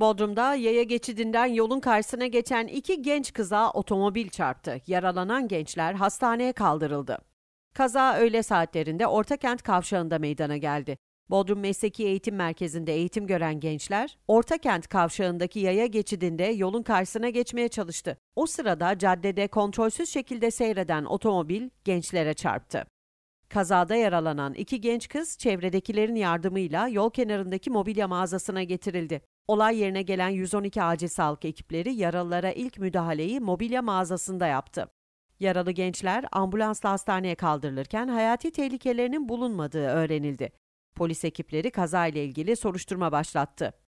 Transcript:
Bodrum'da yaya geçidinden yolun karşısına geçen iki genç kıza otomobil çarptı. Yaralanan gençler hastaneye kaldırıldı. Kaza öğle saatlerinde Ortakent kavşağında meydana geldi. Bodrum Mesleki Eğitim Merkezi'nde eğitim gören gençler, Ortakent kavşağındaki yaya geçidinde yolun karşısına geçmeye çalıştı. O sırada caddede kontrolsüz şekilde seyreden otomobil gençlere çarptı. Kazada yaralanan iki genç kız çevredekilerin yardımıyla yol kenarındaki mobilya mağazasına getirildi. Olay yerine gelen 112 acil sağlık ekipleri yaralılara ilk müdahaleyi mobilya mağazasında yaptı. Yaralı gençler ambulansla hastaneye kaldırılırken hayati tehlikelerinin bulunmadığı öğrenildi. Polis ekipleri kazayla ilgili soruşturma başlattı.